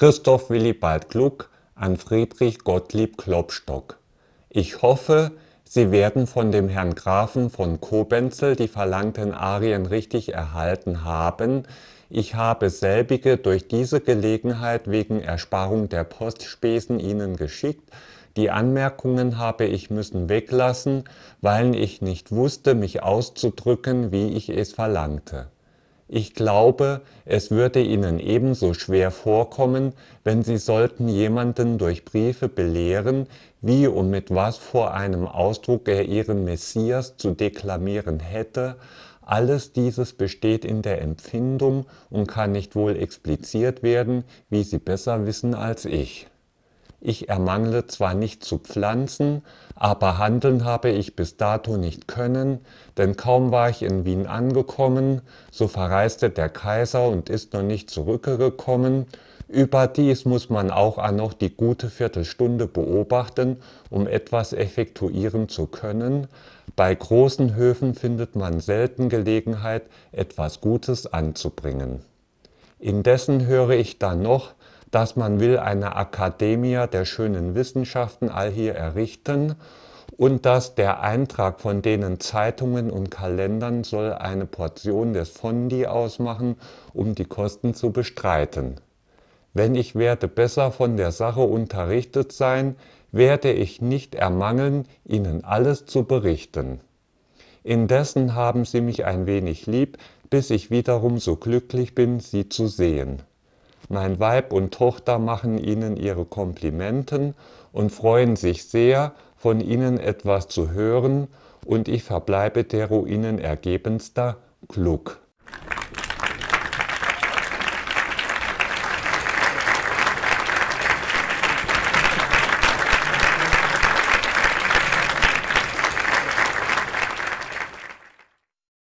Christoph Willibald Gluck an Friedrich Gottlieb Klopstock. Ich hoffe, Sie werden von dem Herrn Grafen von Kobenzel die verlangten Arien richtig erhalten haben. Ich habe selbige durch diese Gelegenheit wegen Ersparung der Postspesen Ihnen geschickt. Die Anmerkungen habe ich müssen weglassen, weil ich nicht wusste, mich auszudrücken, wie ich es verlangte. Ich glaube, es würde Ihnen ebenso schwer vorkommen, wenn Sie sollten jemanden durch Briefe belehren, wie und mit was vor einem Ausdruck er Ihren Messias zu deklamieren hätte, alles dieses besteht in der Empfindung und kann nicht wohl expliziert werden, wie Sie besser wissen als ich. Ich ermangle zwar nicht zu pflanzen, aber handeln habe ich bis dato nicht können, denn kaum war ich in Wien angekommen, so verreiste der Kaiser und ist noch nicht zurückgekommen, Überdies muss man auch noch die gute Viertelstunde beobachten, um etwas effektuieren zu können. Bei großen Höfen findet man selten Gelegenheit, etwas Gutes anzubringen. Indessen höre ich dann noch, dass man will eine Akademie der schönen Wissenschaften all hier errichten und dass der Eintrag von denen Zeitungen und Kalendern soll eine Portion des Fondi ausmachen, um die Kosten zu bestreiten. Wenn ich werde besser von der Sache unterrichtet sein, werde ich nicht ermangeln, ihnen alles zu berichten. Indessen haben sie mich ein wenig lieb, bis ich wiederum so glücklich bin, sie zu sehen. Mein Weib und Tochter machen ihnen ihre Komplimenten und freuen sich sehr, von ihnen etwas zu hören, und ich verbleibe der Ruinen ergebenster, klug.